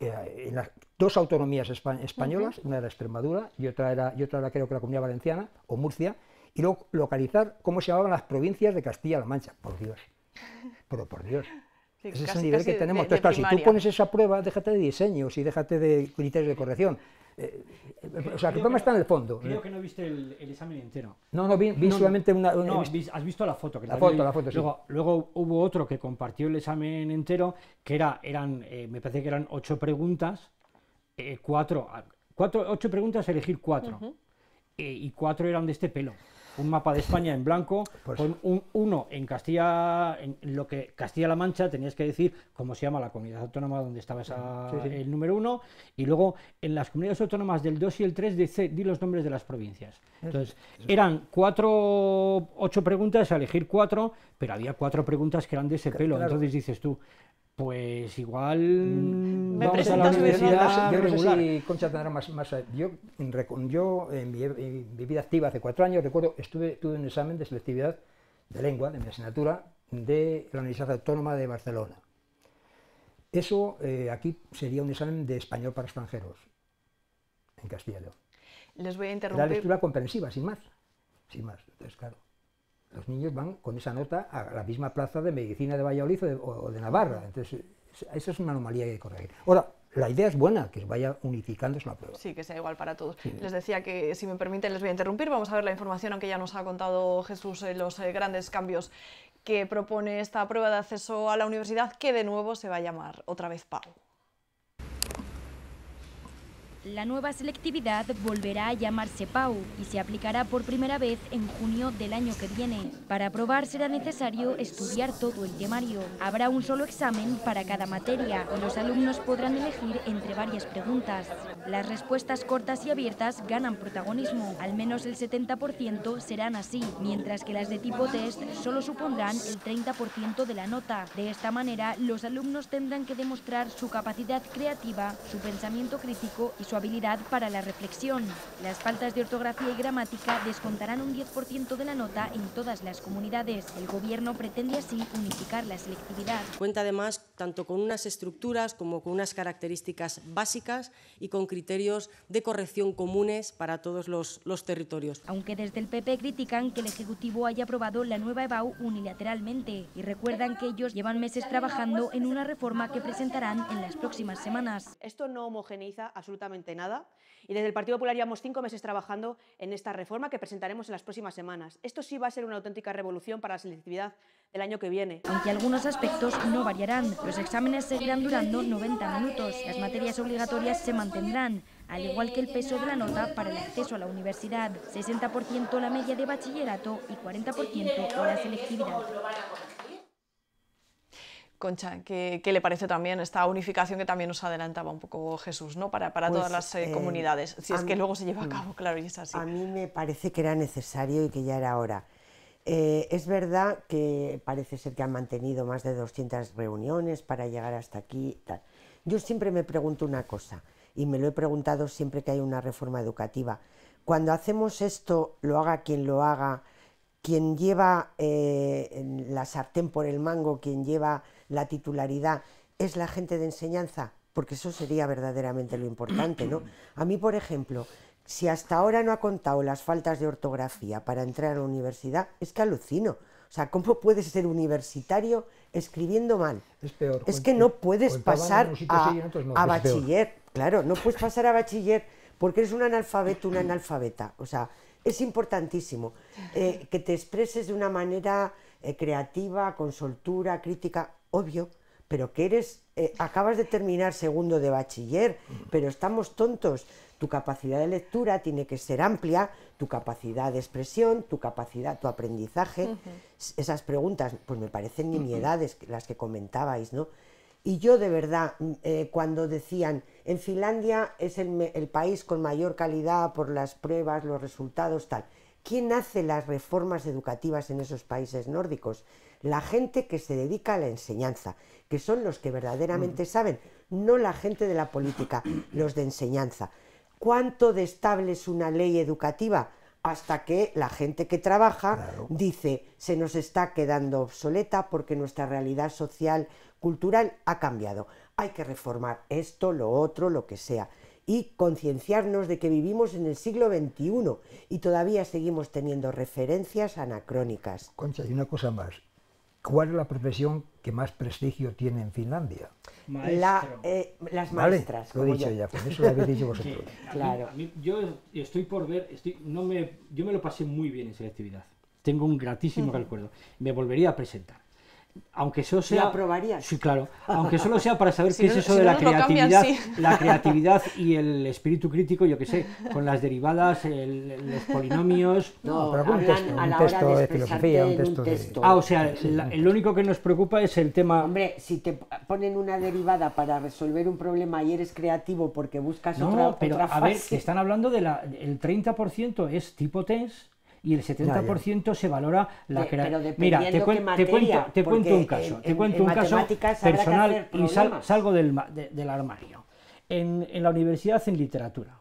eh, en las dos autonomías españolas, una era Extremadura y otra era, y otra era creo que la Comunidad Valenciana o Murcia, y luego localizar cómo se llamaban las provincias de Castilla-La Mancha. Por Dios, por Dios. Ese es el nivel que tenemos. Entonces, si tú pones esa prueba, déjate de diseños y déjate de criterios de corrección. Eh, o sea, que el problema está en el fondo. Creo eh. que no viste el, examen entero. No, no, vi, solamente una... no, has visto la foto. Que la foto, la foto, luego, sí. luego hubo otro que compartió el examen entero, que era, eran, eh, me parece que eran ocho preguntas, cuatro, cuatro, ocho preguntas, elegir cuatro. y cuatro eran de este pelo un mapa de España en blanco, pues con un, uno en Castilla, en lo que Castilla-La Mancha, tenías que decir cómo se llama la comunidad autónoma donde estaba el número uno, y luego en las comunidades autónomas del 2 y el 3 de, di los nombres de las provincias. Entonces, eran cuatro, ocho preguntas, a elegir cuatro, pero había cuatro preguntas que eran de ese pelo. Entonces dices tú, pues igual mm, vamos a la universidad yo más, yo, eh, en mi, vida activa hace cuatro años recuerdo estuve tuve un examen de selectividad de lengua de mi asignatura de la Universidad Autónoma de Barcelona eso eh, aquí sería un examen de español para extranjeros en castellano les voy a interrumpir la lectura comprensiva sin más sin más entonces claro los niños van con esa nota a la misma plaza de medicina de Valladolid o de, Navarra. Entonces, esa es una anomalía que hay que corregir. Ahora, la idea es buena, que vaya unificando es una prueba. Sí, que sea igual para todos. Les decía que, si me permiten, les voy a interrumpir. Vamos a ver la información, aunque ya nos ha contado Jesús eh, los eh, grandes cambios que propone esta prueba de acceso a la universidad, que de nuevo se va a llamar otra vez PAU. La nueva selectividad volverá a llamarse PAU y se aplicará por primera vez en junio del año que viene. Para aprobar será necesario estudiar todo el temario. Habrá un solo examen para cada materia y los alumnos podrán elegir entre varias preguntas. Las respuestas cortas y abiertas ganan protagonismo, al menos el 70% serán así, mientras que las de tipo test solo supondrán el 30% de la nota. De esta manera, los alumnos tendrán que demostrar su capacidad creativa, su pensamiento crítico y su habilidad para la reflexión. Las faltas de ortografía y gramática descontarán un 10% de la nota en todas las comunidades. El Gobierno pretende así unificar la selectividad. Cuenta además tanto con unas estructuras como con unas características básicas y con criterios de corrección comunes para todos los, los territorios. Aunque desde el PP critican que el Ejecutivo haya aprobado la nueva EBAU unilateralmente y recuerdan que ellos llevan meses trabajando en una reforma que presentarán en las próximas semanas. Esto no homogeneiza absolutamente nada. Y desde el Partido Popular llevamos cinco meses trabajando en esta reforma que presentaremos en las próximas semanas. Esto sí va a ser una auténtica revolución para la selectividad del año que viene. Aunque algunos aspectos no variarán, los exámenes seguirán durando 90 minutos, las materias obligatorias se mantendrán, al igual que el peso de la nota para el acceso a la universidad, 60% la media de bachillerato y 40% la selectividad. Concha, ¿qué, le parece también esta unificación que también nos adelantaba un poco Jesús, ¿no? Para, pues, todas las eh, eh, comunidades, si es que luego se lleva a mm, cabo, claro, y es así. A mí me parece que era necesario y que ya era hora. Eh, es verdad que parece ser que han mantenido más de 200 reuniones para llegar hasta aquí. Tal. Yo siempre me pregunto una cosa, y me lo he preguntado siempre que hay una reforma educativa. Cuando hacemos esto, lo haga quien lo haga, quien lleva eh, la sartén por el mango, quien lleva la titularidad, es la gente de enseñanza, porque eso sería verdaderamente lo importante, ¿no? A mí, por ejemplo, si hasta ahora no ha contado las faltas de ortografía para entrar a la universidad, es que alucino. O sea, ¿cómo puedes ser universitario escribiendo mal? Es peor. Es que no puedes pasar a, bachiller. Claro, no puedes pasar a bachiller porque eres un analfabeto, una analfabeta. O sea, es importantísimo eh, que te expreses de una manera eh, creativa, con soltura, crítica, obvio, pero que eres, eh, acabas de terminar segundo de bachiller, pero estamos tontos. Tu capacidad de lectura tiene que ser amplia, tu capacidad de expresión, tu capacidad, tu aprendizaje. Esas preguntas, pues me parecen nimiedades las que comentabais, ¿no? Y yo de verdad, mm, eh, cuando decían, en Finlandia es el, país con mayor calidad por las pruebas, los resultados, tal. ¿Quién hace las reformas educativas en esos países nórdicos? La gente que se dedica a la enseñanza, que son los que verdaderamente mm. saben, no la gente de la política, los de enseñanza. ¿Cuánto de es una ley educativa? hasta que la gente que trabaja dice se nos está quedando obsoleta porque nuestra realidad social, cultural ha cambiado. Hay que reformar esto, lo otro, lo que sea. Y concienciarnos de que vivimos en el siglo XXI y todavía seguimos teniendo referencias anacrónicas. Concha, y una cosa más. ¿Cuál es la profesión que más prestigio tiene en Finlandia? Eh, las maestras. lo he dicho ya, pues eso lo habéis dicho vosotros. claro. yo estoy por ver, no me, yo me lo pasé muy bien en selectividad. Tengo un gratísimo mm. recuerdo. Me volvería a presentar aunque eso sea... Sí, claro. Aunque solo sea para saber qué es eso de la creatividad, la creatividad y el espíritu crítico, yo qué sé, con las derivadas, los polinomios... No, pero un texto, un texto de, filosofía, un texto, Ah, o sea, el único que nos preocupa es el tema... Hombre, si te ponen una derivada para resolver un problema y eres creativo porque buscas no, otra, pero, a ver, están hablando del 30% es tipo tens y el 70% se valora la creación. de te, te, cuento, te cuento un caso, te cuento un caso personal y salgo del, del armario. En, la universidad en literatura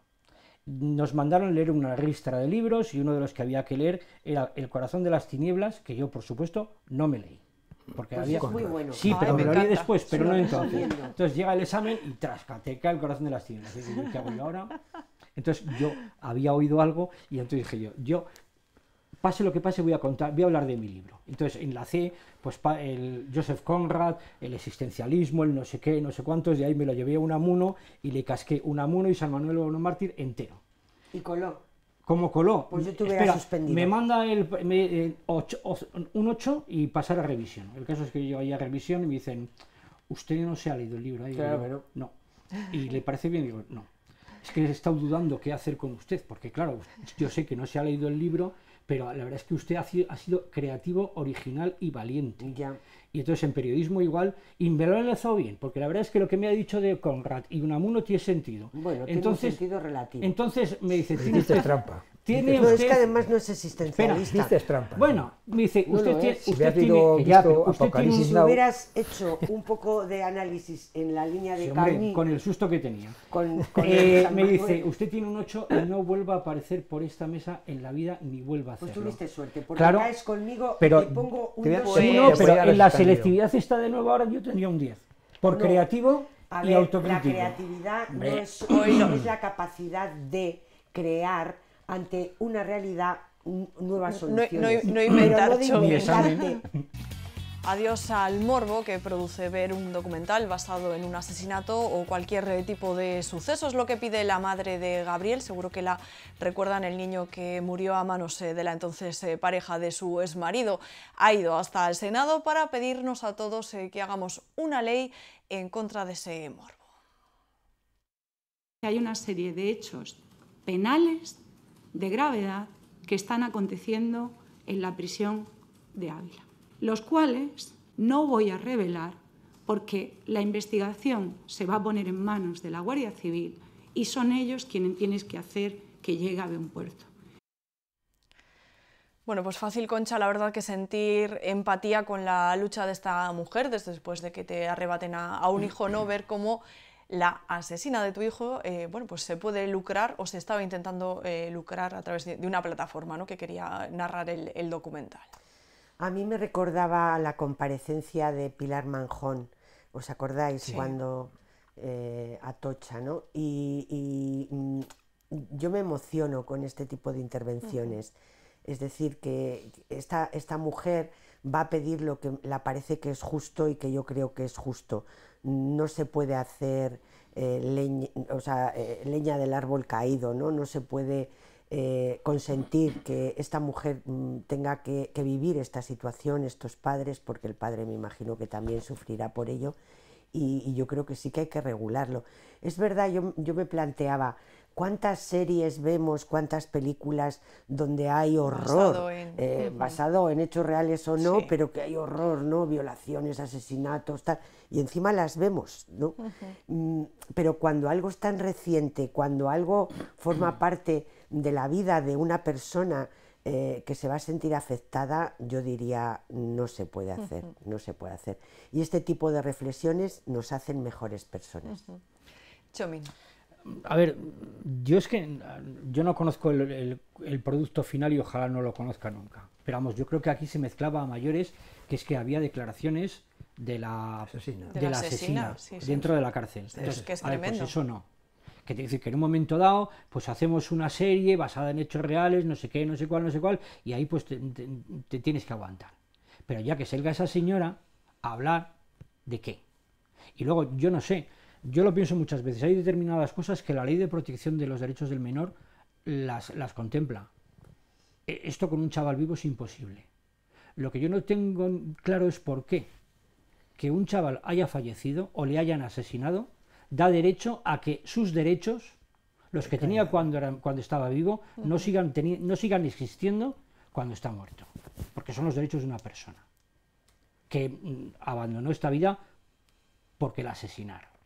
nos mandaron leer una ristra de libros y uno de los que había que leer era El corazón de las tinieblas, que yo por supuesto no me leí. Porque pues había... Es muy bueno. Sí, pero me, lo leí después, pero no entonces. Entonces llega el examen y trasca, te cae el corazón de las tinieblas. Entonces yo había oído algo y entonces dije yo, yo pase lo que pase, voy a contar, voy a hablar de mi libro. Entonces, enlacé pues el Joseph Conrad, el existencialismo, el no sé qué, no sé cuántos, de ahí me lo llevé a Unamuno y le casqué Unamuno y San Manuel Bono Mártir entero. ¿Y Coló? ¿Cómo Coló? Pues yo tuve mm, suspendido. Me manda el, un 8 y pasar a revisión. El caso es que yo ahí a revisión y me dicen, usted no se ha leído el libro. claro, pero... No. Y le parece bien, y digo, no. Es que he estado dudando qué hacer con usted, porque claro, yo sé que no se ha leído el libro pero la verdad es que usted ha sido, creativo, original y valiente. Ya. Y entonces en periodismo igual, y me lo ha bien, porque la verdad es que lo que me ha dicho de Conrad y Unamuno tiene sentido. Bueno, entonces, tiene sentido relativo. Entonces me dice, tienes trampa. Tiene es que además no es existencialista. Bueno, me dice, usted, tiene, si usted, tiene, Si hubieras hecho un poco de análisis en la línea de Con el susto que tenía. Eh, me dice, usted tiene un 8 y no vuelva a aparecer por esta mesa en la vida ni vuelva a pues hacerlo. Pues tuviste suerte, porque claro, es conmigo pero, pongo un pero la selectividad está de nuevo ahora yo tendría un 10. Por creativo y La creatividad no es la capacidad de crear ante una realidad nueva soluciones. No, inventar, no Adiós al morbo que produce ver un documental basado en un asesinato o cualquier tipo de suceso. Es lo que pide la madre de Gabriel. Seguro que la recuerdan el niño que murió a manos eh, de la entonces eh, pareja de su exmarido. Ha ido hasta el Senado para pedirnos a todos eh, que hagamos una ley en contra de ese morbo. Hay una serie de hechos penales de gravedad que están aconteciendo en la prisión de Ávila, los cuales no voy a revelar porque la investigación se va a poner en manos de la Guardia Civil y son ellos quienes tienes que hacer que llegue a buen puerto. Bueno, pues fácil, Concha, la verdad que sentir empatía con la lucha de esta mujer desde después de que te arrebaten a un hijo, ¿no? Ver cómo la asesina de tu hijo, eh, bueno, pues se puede lucrar o se estaba intentando eh, lucrar a través de, una plataforma ¿no? que quería narrar el, documental. A mí me recordaba la comparecencia de Pilar Manjón, ¿os acordáis? Cuando eh, Atocha, ¿no? Y, mm, yo me emociono con este tipo de intervenciones. Es decir, que esta, esta mujer va a pedir lo que la parece que es justo y que yo creo que es justo no se puede hacer eh, eh, leña, del árbol caído, no, no se puede eh, consentir que esta mujer mm, tenga que, vivir esta situación, estos padres, porque el padre me imagino que también sufrirá por ello, y, yo creo que sí que hay que regularlo. Es verdad, yo, yo me planteaba, ¿Cuántas series vemos, cuántas películas donde hay horror, eh, basado en, hechos reales o no, pero que hay horror, ¿no? Violaciones, asesinatos, tal, y encima las vemos, ¿no? Mm, pero cuando algo es tan reciente, cuando algo forma parte de la vida de una persona eh, que se va a sentir afectada, yo diría, no se puede hacer, no se puede hacer. Y este tipo de reflexiones nos hacen mejores personas. Chomín. A ver, yo es que yo no conozco el, producto final y ojalá no lo conozca nunca. Pero vamos, yo creo que aquí se mezclaba a mayores que es que había declaraciones de la asesina, dentro de la cárcel. que es pues tremendo. eso no. Que te dice que en un momento dado, pues hacemos una serie basada en hechos reales, no sé qué, no sé cuál, no sé cuál, y ahí pues te, te tienes que aguantar. Pero ya que salga esa señora a hablar de qué. Y luego, yo no sé, yo lo pienso muchas veces, hay determinadas cosas que la ley de protección de los derechos del menor las, contempla. E, esto con un chaval vivo es imposible. Lo que yo no tengo claro es por qué que un chaval haya fallecido o le hayan asesinado da derecho a que sus derechos, los que tenía cuando, cuando estaba vivo, no sigan, no sigan existiendo cuando está muerto. Porque son los derechos de una persona que mm, abandonó esta vida porque la asesinaron.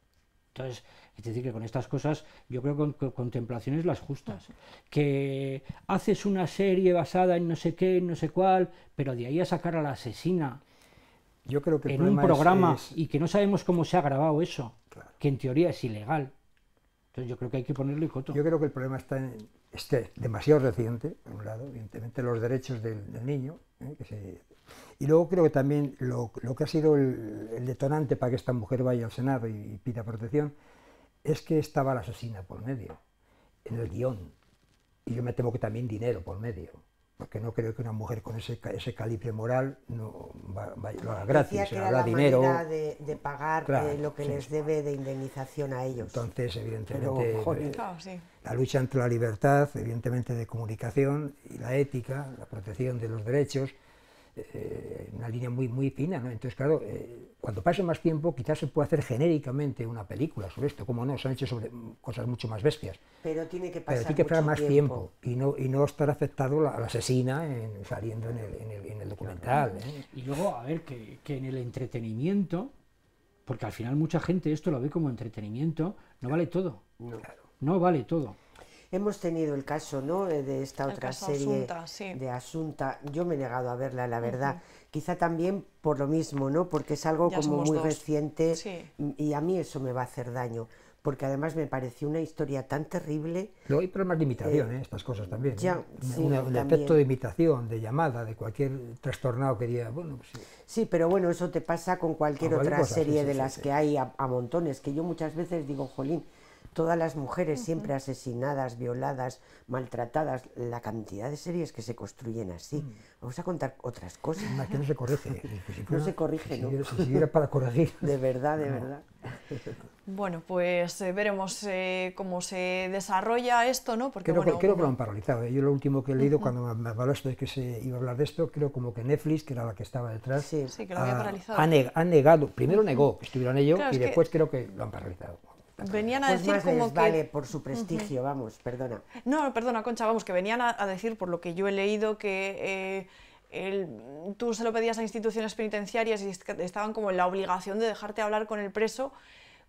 Entonces, es decir, que con estas cosas yo creo que con, contemplaciones las justas. Que haces una serie basada en no sé qué, no sé cuál, pero de ahí a sacar a la asesina yo creo que en un programa y que no sabemos cómo se ha grabado eso, que en teoría es ilegal. Entonces yo creo que hay que ponerle coto. Yo creo que el problema está en este demasiado reciente, por un lado, evidentemente los derechos del niño, ¿eh? Y luego creo que también lo, que ha sido el, detonante para que esta mujer vaya al Senado y, pida protección es que estaba la asesina por medio, en el guión. Y yo me temo que también dinero por medio porque no creo que una mujer con ese, ese calibre moral no lo haga gratis, se dinero. De, de pagar eh, lo que les debe de indemnización a ellos. Entonces, evidentemente, la lucha entre la libertad, evidentemente de comunicación y la ética, la protección de los derechos, eh, una línea muy, muy fina, ¿no? Entonces, claro, eh, cuando pase más tiempo, quizás se pueda hacer genéricamente una película sobre esto, como no, se han hecho sobre cosas mucho más bestias. Pero tiene que pasar, más tiempo. y, no, y no estar afectado la, asesina saliendo en el, documental. ¿eh? Y luego, a ver, que, en el entretenimiento, porque al final mucha gente esto lo ve como entretenimiento, no vale todo. no vale todo. Hemos tenido el caso ¿no? Eh, de esta otra serie de Asunta. Yo me he negado a verla, la verdad. Quizá también por lo mismo, ¿no? porque es algo como muy reciente y a mí eso me va a hacer daño. Porque además me pareció una historia tan terrible. no hay problemas de imitación, eh, eh, estas cosas también. ¿eh? Ya, sí, un efecto de imitación, de llamada, de cualquier trastornado que diga. Bueno, pues sí. pero bueno, eso te pasa con cualquier, ah, otra serie de las que hay a montones. Que yo muchas veces digo, jolín, todas las mujeres siempre asesinadas, violadas, maltratadas, la cantidad de series que se construyen así. Mm. Vamos a contar otras cosas. No, que no se corrige. no se corrige, ¿no? para corregir. De verdad, de verdad. Bueno, pues eh, veremos eh, cómo se desarrolla esto, ¿no? Porque, creo, que, lo han paralizado. ¿eh? Yo lo último que he leído cuando me habló esto es que se iba a hablar de esto, creo como que Netflix, que era la que estaba detrás, sí, ah, ha, negado, primero negó que estuvieron ellos y después creo que lo han paralizado. Venían a pues decir como vale por su prestigio, vamos, perdona. No, perdona, Concha, vamos, que venían a, decir, por lo que yo he leído, que... Eh, tú se lo pedías a instituciones penitenciarias y estaban como en la obligación de dejarte hablar con el preso,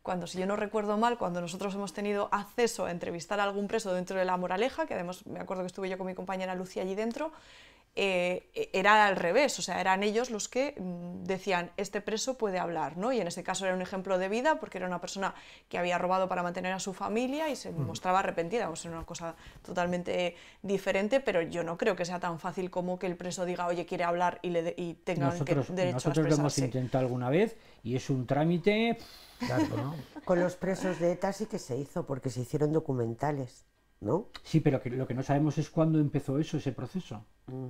cuando, si yo no recuerdo mal, cuando nosotros hemos tenido acceso a entrevistar a algún preso dentro de la moraleja, que además me acuerdo que estuve yo con mi compañera Lucía allí dentro, eh, era al revés, o sea, eran ellos los que mm, decían, este preso puede hablar, ¿no? Y en ese caso era un ejemplo de vida porque era una persona que había robado para mantener a su familia y se mm. mostraba arrepentida, o sea, una cosa totalmente diferente, pero yo no creo que sea tan fácil como que el preso diga, oye, quiere hablar y, le y tenga nosotros, derecho a a Nosotros lo hemos intentado alguna vez y es un trámite... Claro, ¿no? Con los presos de ETA sí que se hizo porque se hicieron documentales. ¿no? Sí, pero lo que no sabemos es cuándo empezó eso, ese proceso. Mm.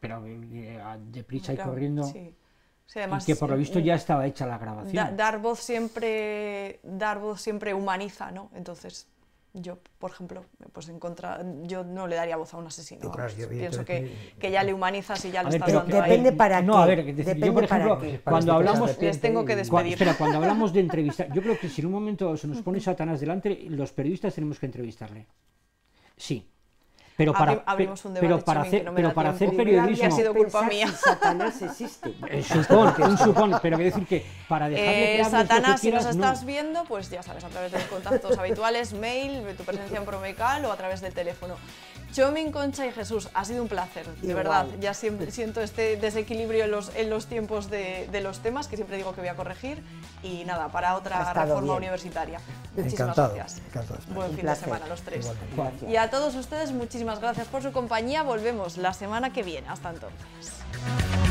Pero de eh, eh, deprisa y corriendo. Sí. además, que por lo eh, visto ya estaba hecha la grabación. dar voz siempre, dar voz siempre humaniza, ¿no? Entonces yo, por ejemplo, pues en contra, yo no le daría voz a un asesino. yo, Pienso que, que, ya le humanizas y ya lo estás dando. Depende ahí. para no, a ver, depende por ejemplo, para cuando hablamos, les tengo que despedir. espera, cuando hablamos de entrevistar, yo creo que si en un momento se nos pone Satanás delante, los periodistas tenemos que entrevistarle. Sí, pero para, pero para hacer, no pero para hacer periodismo. Ha sido culpa mía. Satanás existe. es supón, un supón, pero quiero decir que para dejarle eh, Satanás, si nos estás viendo, pues ya sabes, a través de los contactos habituales, mail, tu presencia en Promecal o a través del teléfono. Chomin, Concha y Jesús, ha sido un placer, de verdad. Ya siento este desequilibrio en los, en los tiempos de, los temas, que siempre digo que voy a corregir. Y nada, para otra reforma universitaria. Muchísimas gracias. Buen fin de semana los tres. Y a todos ustedes, muchísimas gracias por su compañía. Volvemos la semana que viene. Hasta entonces.